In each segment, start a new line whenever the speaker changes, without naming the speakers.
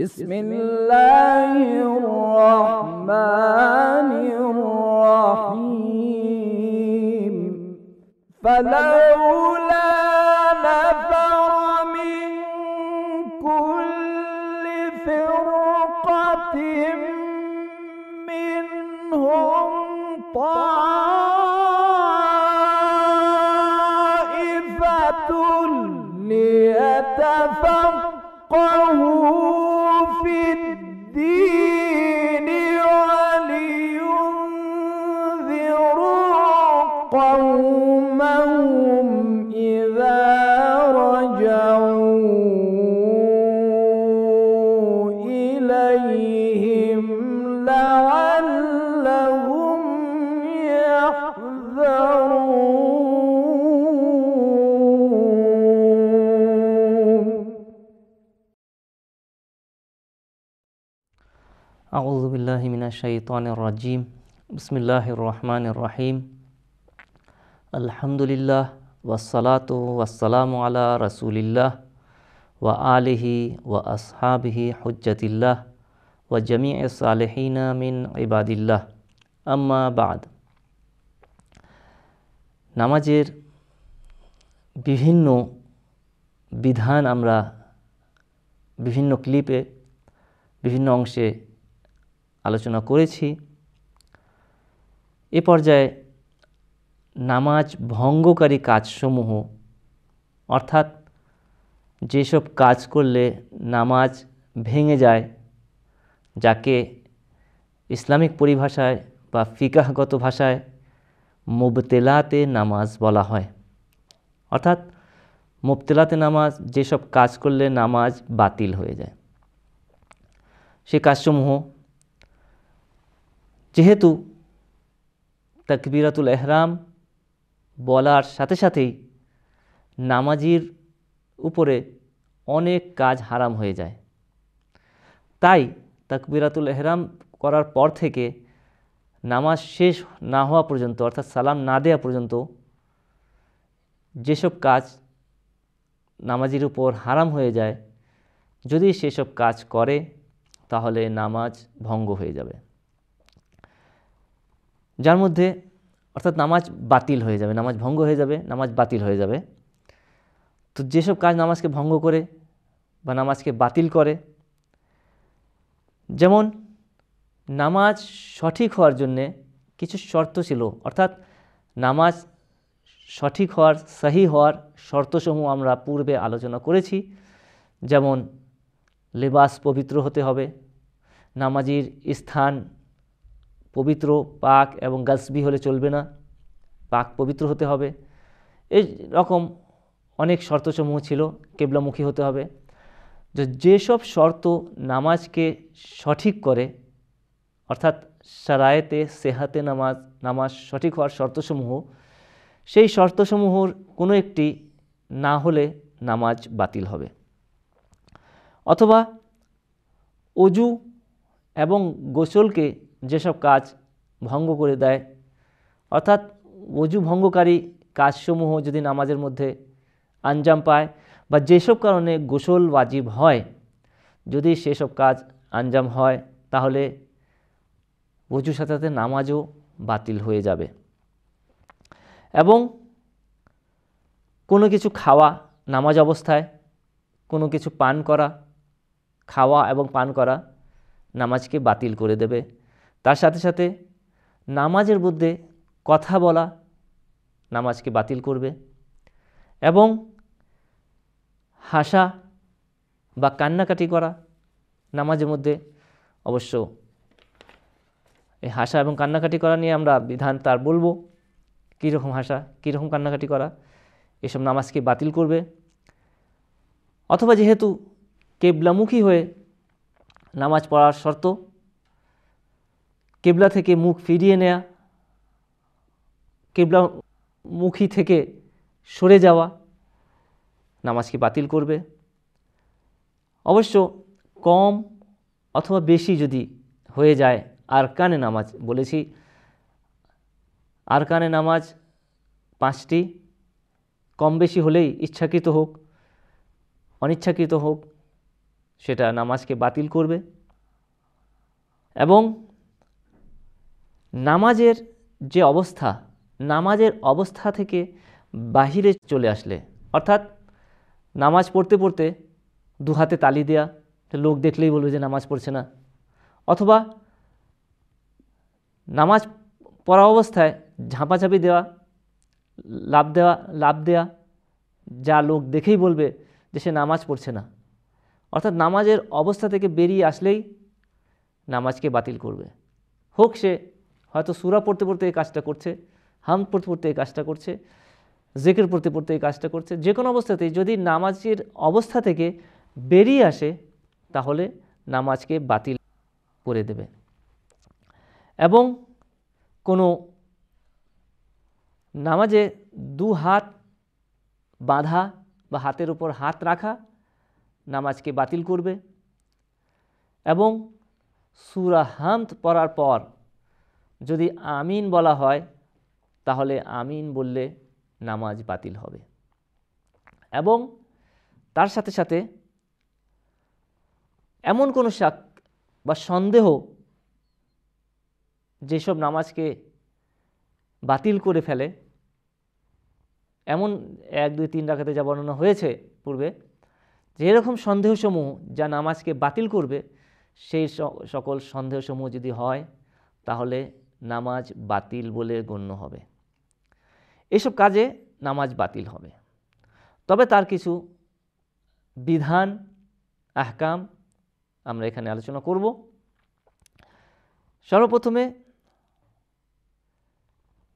بسم الله الرحمن الرحيم فلولا نفر من كل فرقة منهم طائفة ليتفقهوا D. أعوذ بالله من الشيطان الرجيم بسم الله الرحمن الرحيم الحمد لله والصلاة والسلام على رسول الله وآله وأصحابه حجة الله وجميع الصالحين من عباد الله أما بعد নামাজের বিভিন্ন বিধান আমরা বিভিন্ন ক্লিপে বিভিন্ন অংশে আলোচনা করেছি এ পর্যায়ে নামাজ ভঙ্গকারী কাজসমূহ অর্থাৎ যেসব কাজ করলে নামাজ ভেঙে যায় যাকে ইসলামিক পরিভাষায় বা ফিকাহগত ভাষায় মুবতেলাতে নামাজ বলা হয় অর্থাৎ মুবতেলাতে নামাজ যেসব কাজ করলে নামাজ বাতিল হয়ে যায় সে কাজসমূহ যেহেতু তকবিরাতুল এহরাম বলার সাথে সাথেই নামাজির উপরে অনেক কাজ হারাম হয়ে যায় তাই তকবিরাতুল এহরাম করার পর থেকে নামাজ শেষ না হওয়া পর্যন্ত অর্থাৎ সালাম না দেওয়া পর্যন্ত যেসব কাজ নামাজির উপর হারাম হয়ে যায় যদি সেসব কাজ করে তাহলে নামাজ ভঙ্গ হয়ে যাবে যার মধ্যে অর্থাৎ নামাজ বাতিল হয়ে যাবে নামাজ ভঙ্গ হয়ে যাবে নামাজ বাতিল হয়ে যাবে তো যেসব কাজ নামাজকে ভঙ্গ করে বা নামাজকে বাতিল করে যেমন নামাজ সঠিক হওয়ার জন্যে কিছু শর্ত ছিল অর্থাৎ নামাজ সঠিক হওয়ার সাহি হওয়ার শর্তসমূহ আমরা পূর্বে আলোচনা করেছি যেমন লেবাস পবিত্র হতে হবে নামাজির স্থান পবিত্র পাক এবং গাছবি হলে চলবে না পাক পবিত্র হতে হবে এই রকম অনেক শর্তসমূহ ছিল কেবলামুখী হতে হবে যেসব শর্ত নামাজকে সঠিক করে অর্থাৎ সারায়েতে সেহাতে নামাজ নামাজ সঠিক হওয়ার শর্তসমূহ সেই শর্তসমূহর কোনো একটি না হলে নামাজ বাতিল হবে অথবা অজু এবং গোসলকে যেসব কাজ ভঙ্গ করে দেয় অর্থাৎ অজু ভঙ্গকারী কাজসমূহ যদি নামাজের মধ্যে আঞ্জাম পায় বা যেসব কারণে গোসল বাজিব হয় যদি সেসব কাজ আঞ্জাম হয় তাহলে অজু সাথে সাথে নামাজও বাতিল হয়ে যাবে এবং কোনো কিছু খাওয়া নামাজ অবস্থায় কোনো কিছু পান করা খাওয়া এবং পান করা নামাজকে বাতিল করে দেবে তার সাথে সাথে নামাজের মধ্যে কথা বলা নামাজকে বাতিল করবে এবং হাসা বা কান্নাকাটি করা নামাজের মধ্যে অবশ্য এই হাসা এবং কান্নাকাটি করা নিয়ে আমরা বিধান তার বলবো কীরকম হাসা কীরকম কান্নাকাটি করা এসব নামাজকে বাতিল করবে অথবা যেহেতু কেবলামুখী হয়ে নামাজ পড়ার শর্ত কেবলা থেকে মুখ ফিরিয়ে নেয়া কেবলা মুখী থেকে সরে যাওয়া নামাজকে বাতিল করবে অবশ্য কম অথবা বেশি যদি হয়ে যায় আর কানে নামাজ বলেছি আর কানে নামাজ পাঁচটি কম বেশি হলেই ইচ্ছাকৃত হোক অনিচ্ছাকৃত হোক সেটা নামাজকে বাতিল করবে এবং নামাজের যে অবস্থা নামাজের অবস্থা থেকে বাহিরে চলে আসলে অর্থাৎ নামাজ পড়তে পড়তে দু হাতে তালি দেয়া লোক দেখলেই বলবে যে নামাজ পড়ছে না অথবা নামাজ পড়া অবস্থায় ঝাঁপাঝাঁপি দেওয়া লাভ দেওয়া লাভ দেয়া যা লোক দেখেই বলবে যে সে নামাজ পড়ছে না অর্থাৎ নামাজের অবস্থা থেকে বেরিয়ে আসলেই নামাজকে বাতিল করবে হোক সে হয়তো সুরা পড়তে পড়তে এই কাজটা করছে হাম পড়তে পড়তে এই কাজটা করছে জেকের পড়তে পড়তে এই কাজটা করছে যে কোনো অবস্থাতেই যদি নামাজের অবস্থা থেকে বেরিয়ে আসে তাহলে নামাজকে বাতিল করে দেবে এবং কোনো নামাজে দু হাত বাঁধা বা হাতের উপর হাত রাখা নামাজকে বাতিল করবে এবং সুরা হামদ পড়ার পর যদি আমিন বলা হয় তাহলে আমিন বললে নামাজ বাতিল হবে এবং তার সাথে সাথে এমন কোনো শাক বা সন্দেহ যেসব নামাজকে বাতিল করে ফেলে এমন এক দুই তিন রাখাতে যা বর্ণনা হয়েছে পূর্বে যেরকম সন্দেহসমূহ যা নামাজকে বাতিল করবে সেই সকল সন্দেহসমূহ যদি হয় তাহলে নামাজ বাতিল বলে গণ্য হবে এসব কাজে নামাজ বাতিল হবে তবে তার কিছু বিধান আহকাম আমরা এখানে আলোচনা করব সর্বপ্রথমে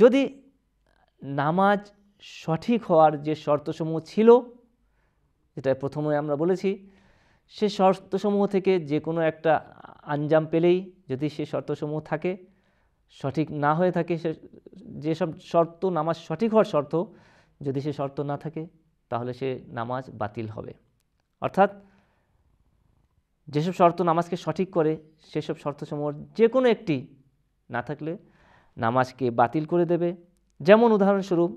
যদি নামাজ সঠিক হওয়ার যে শর্তসমূহ ছিল যেটা প্রথমে আমরা বলেছি সে শর্তসমূহ থেকে যে কোনো একটা আঞ্জাম পেলেই যদি সে শর্তসমূহ থাকে সঠিক না হয়ে থাকে সে যেসব শর্ত নামাজ সঠিক হওয়ার শর্ত যদি সে শর্ত না থাকে তাহলে সে নামাজ বাতিল হবে অর্থাৎ যেসব শর্ত নামাজকে সঠিক করে সেসব শর্তসমূহ যে কোনো একটি না থাকলে নামাজকে বাতিল করে দেবে যেমন উদাহরণস্বরূপ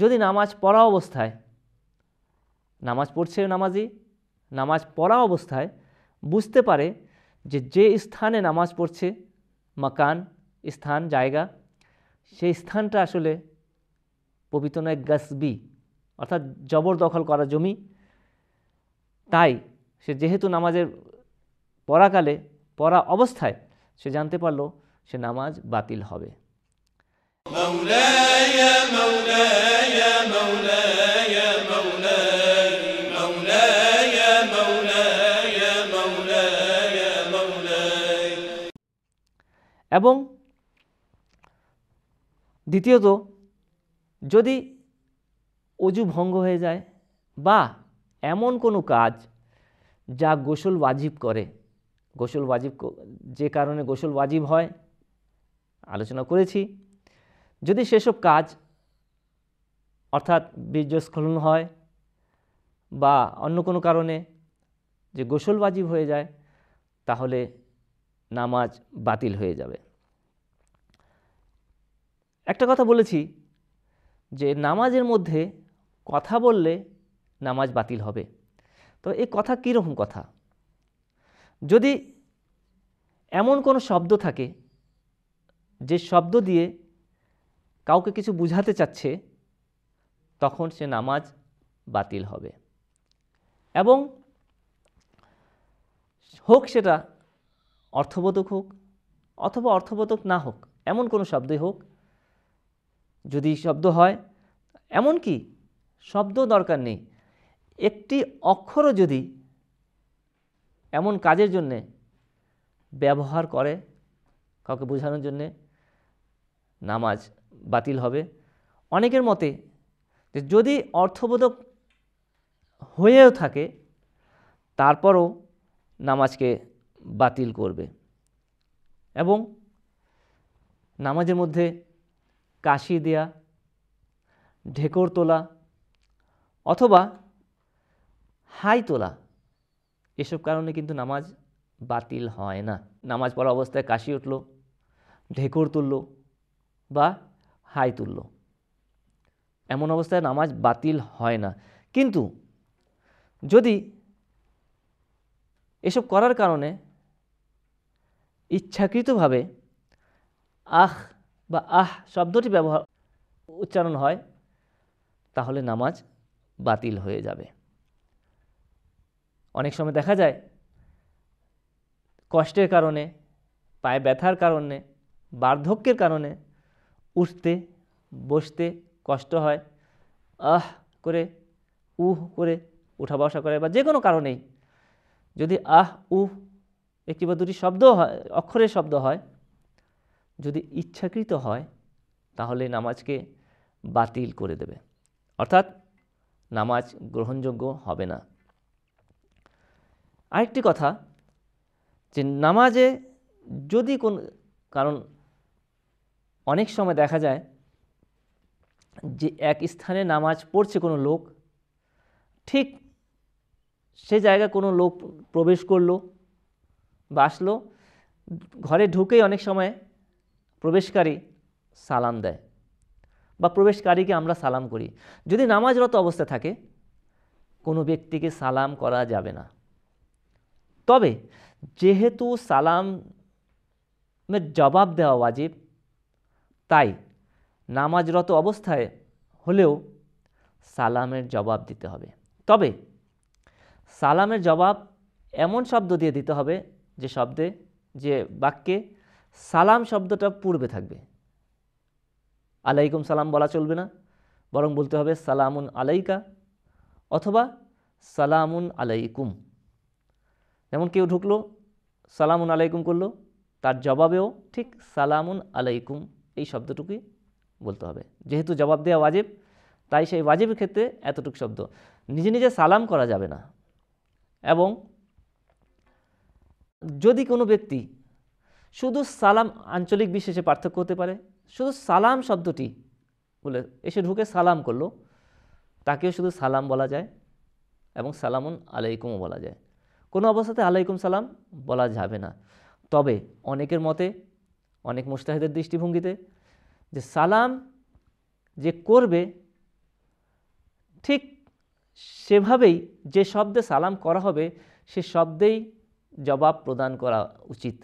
যদি নামাজ পড়া অবস্থায় নামাজ পড়ছে নামাজি নামাজ পড়া অবস্থায় বুঝতে পারে যে যে স্থানে নামাজ পড়ছে মাকান স্থান জায়গা সেই স্থানটা আসলে পবিত্র নয় গাসবি অর্থাৎ জবরদখল করা জমি তাই সে যেহেতু নামাজের পড়াকালে পড়া অবস্থায় সে জানতে পারলো সে নামাজ বাতিল হবে মৌলায় মৌলায় এবং দ্বিতীয়ত যদি অজু ভঙ্গ হয়ে যায় বা এমন কোনো কাজ যা গোসল ওয়াজিব করে গোসল ওয়াজিব যে কারণে গোসল ওয়াজিব হয় আলোচনা করেছি যদি সেসব কাজ অর্থাৎ বীর্যস্খলন হয় বা অন্য কোনো কারণে যে গোসল ওয়াজিব হয়ে যায় তাহলে নামাজ বাতিল হয়ে যাবে একটা কথা বলেছি যে নামাজের মধ্যে কথা বললে নামাজ বাতিল হবে তো এই কথা কীরকম কথা যদি এমন কোনো শব্দ থাকে যে শব্দ দিয়ে কাউকে কিছু বুঝাতে চাচ্ছে তখন সে নামাজ বাতিল হবে এবং হোক সেটা অর্থবোধক হোক অথবা অর্থবোধক না হোক এমন কোনো শব্দই হোক যদি শব্দ হয় এমন কি শব্দ দরকার নেই একটি অক্ষরও যদি এমন কাজের জন্যে ব্যবহার করে কাউকে বোঝানোর জন্যে নামাজ বাতিল হবে অনেকের মতে যে যদি অর্থবোধক হয়েও থাকে তারপরও নামাজকে বাতিল করবে এবং নামাজের মধ্যে কাশি দেয়া ঢেকর তোলা অথবা হাই তোলা এসব কারণে কিন্তু নামাজ বাতিল হয় না নামাজ পড়া অবস্থায় কাশি উঠল ঢেকর তুলল বা হাই তুলল এমন অবস্থায় নামাজ বাতিল হয় না কিন্তু যদি এসব করার কারণে ইচ্ছাকৃতভাবে আহ বা আহ শব্দটি ব্যবহার উচ্চারণ হয় তাহলে নামাজ বাতিল হয়ে যাবে অনেক সময় দেখা যায় কষ্টের কারণে পায়ে ব্যথার কারণে বার্ধক্যের কারণে উঠতে বসতে কষ্ট হয় আহ করে উহ করে উঠা বসা করে বা যে কোনো কারণেই যদি আহ উহ একটি বা দুটি শব্দ হয় অক্ষরের শব্দ হয় যদি ইচ্ছাকৃত হয় তাহলে নামাজকে বাতিল করে দেবে অর্থাৎ নামাজ গ্রহণযোগ্য হবে না আরেকটি কথা যে নামাজে যদি কোন কারণ অনেক সময় দেখা যায় যে এক স্থানে নামাজ পড়ছে কোনো লোক ঠিক সে জায়গা কোনো লোক প্রবেশ করলো বা আসলো ঘরে ঢুকেই অনেক সময় প্রবেশকারী সালাম দেয় বা প্রবেশকারীকে আমরা সালাম করি যদি নামাজরত অবস্থা থাকে কোনো ব্যক্তিকে সালাম করা যাবে না তবে যেহেতু সালামের জবাব দেওয়া ওয়াজিব তাই নামাজরত অবস্থায় হলেও সালামের জবাব দিতে হবে তবে সালামের জবাব এমন শব্দ দিয়ে দিতে হবে যে শব্দে যে বাক্যে সালাম শব্দটা পূর্বে থাকবে আলাইকুম সালাম বলা চলবে না বরং বলতে হবে সালামুন আলাইকা অথবা সালামুন আলাইকুম যেমন কেউ ঢুকলো সালামুন আলাইকুম করলো তার জবাবেও ঠিক সালামুন আলাইকুম এই শব্দটুকুই বলতে হবে যেহেতু জবাব দেওয়া ওয়াজেব তাই সেই ওয়াজেবের ক্ষেত্রে এতটুকু শব্দ নিজে নিজে সালাম করা যাবে না এবং যদি কোনো ব্যক্তি শুধু সালাম আঞ্চলিক বিশেষে পার্থক্য হতে পারে শুধু সালাম শব্দটি বলে এসে ঢুকে সালাম করলো তাকেও শুধু সালাম বলা যায় এবং সালামুন আলাইকুমও বলা যায় কোনো অবস্থাতে আলাইকুম সালাম বলা যাবে না তবে অনেকের মতে অনেক মুস্তাহিদের দৃষ্টিভঙ্গিতে যে সালাম যে করবে ঠিক সেভাবেই যে শব্দে সালাম করা হবে সে শব্দেই জবাব প্রদান করা উচিত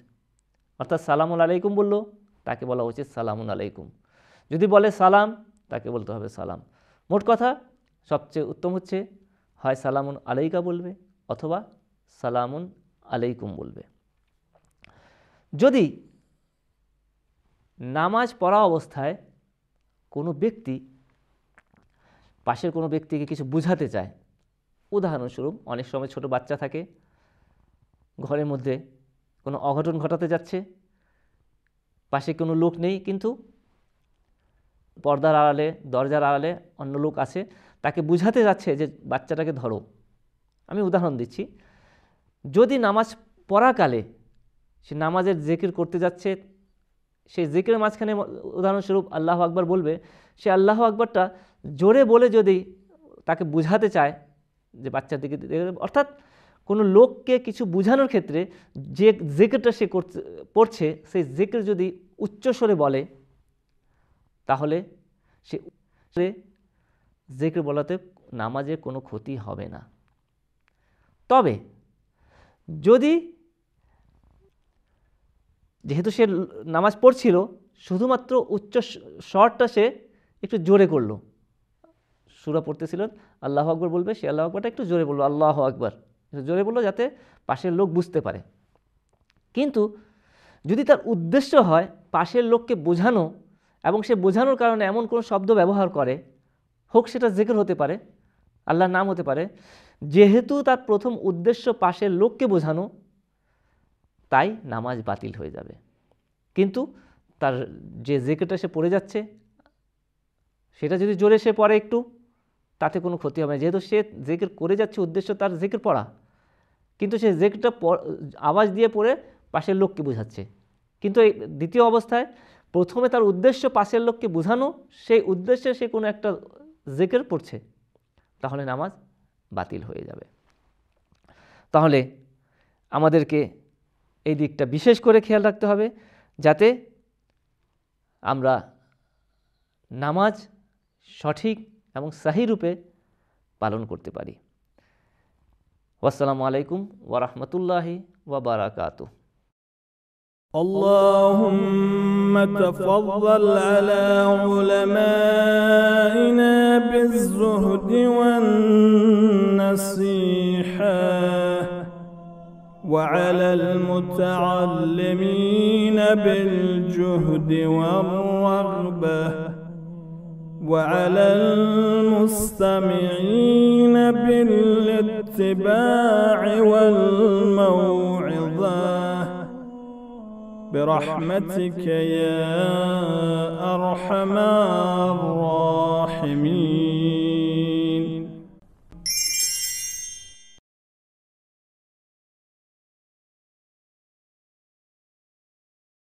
অর্থাৎ সালাম আলাইকুম বলল তাকে বলা উচিত সালাম আলাইকুম যদি বলে সালাম তাকে বলতে হবে সালাম মোট কথা সবচেয়ে উত্তম হচ্ছে হয় সালামুন আলাইকা বলবে অথবা সালামুন আলাইকুম বলবে যদি নামাজ পড়া অবস্থায় কোনো ব্যক্তি পাশের কোনো ব্যক্তিকে কিছু বুঝাতে চায় উদাহরণস্বরূপ অনেক সময় ছোট বাচ্চা থাকে ঘরের মধ্যে কোনো অঘটন ঘটাতে যাচ্ছে পাশে কোনো লোক নেই কিন্তু পর্দার আড়ালে দরজার আড়ালে অন্য লোক আছে তাকে বুঝাতে যাচ্ছে যে বাচ্চাটাকে ধরো আমি উদাহরণ দিচ্ছি যদি নামাজ পড়াকালে সে নামাজের জেকির করতে যাচ্ছে সেই জেকিরের মাঝখানে উদাহরণস্বরূপ আল্লাহ আকবার বলবে সে আল্লাহ আকবারটা জোরে বলে যদি তাকে বুঝাতে চায় যে বাচ্চার দিকে অর্থাৎ কোনো লোককে কিছু বোঝানোর ক্ষেত্রে যে জেকেরটা সে করছে পড়ছে সেই জেকের যদি উচ্চস্বরে বলে তাহলে সে জেকের বলাতে নামাজে কোনো ক্ষতি হবে না তবে যদি যেহেতু সে নামাজ পড়ছিল শুধুমাত্র উচ্চ স্বরটা সে একটু জোরে করলো সুরা পড়তেছিলেন আল্লাহ আকবর বলবে সে আল্লাহ আকবরটা একটু জোরে বললো আল্লাহ আকবর জোরে বললো যাতে পাশের লোক বুঝতে পারে কিন্তু যদি তার উদ্দেশ্য হয় পাশের লোককে বোঝানো এবং সে বোঝানোর কারণে এমন কোনো শব্দ ব্যবহার করে হোক সেটা জেকের হতে পারে আল্লাহর নাম হতে পারে যেহেতু তার প্রথম উদ্দেশ্য পাশের লোককে বোঝানো তাই নামাজ বাতিল হয়ে যাবে কিন্তু তার যে জেকেটা সে পড়ে যাচ্ছে সেটা যদি জোরে সে পড়ে একটু তাতে কোনো ক্ষতি হবে না যেহেতু সে জেকের করে যাচ্ছে উদ্দেশ্য তার জেকের পড়া কিন্তু সে জেকটা আওয়াজ দিয়ে পড়ে পাশের লোককে বোঝাচ্ছে কিন্তু এই দ্বিতীয় অবস্থায় প্রথমে তার উদ্দেশ্য পাশের লোককে বোঝানো সেই উদ্দেশ্যে সে কোনো একটা জেকের পড়ছে তাহলে নামাজ বাতিল হয়ে যাবে তাহলে আমাদেরকে এই দিকটা বিশেষ করে খেয়াল রাখতে হবে যাতে আমরা নামাজ সঠিক এবং সাহী রূপে পালন করতে পারি ওয়াসালামু আলাইকুম ওয়া রাহমাতুল্লাহি ওয়া বারাকাতু اللهم تفضل على علمائنا بالزهد والنصيحه وعلى المتعلمين بالجهد والرغبه وعلى المستمعين بالاتباع والموعظة برحمتك يا أرحم الراحمين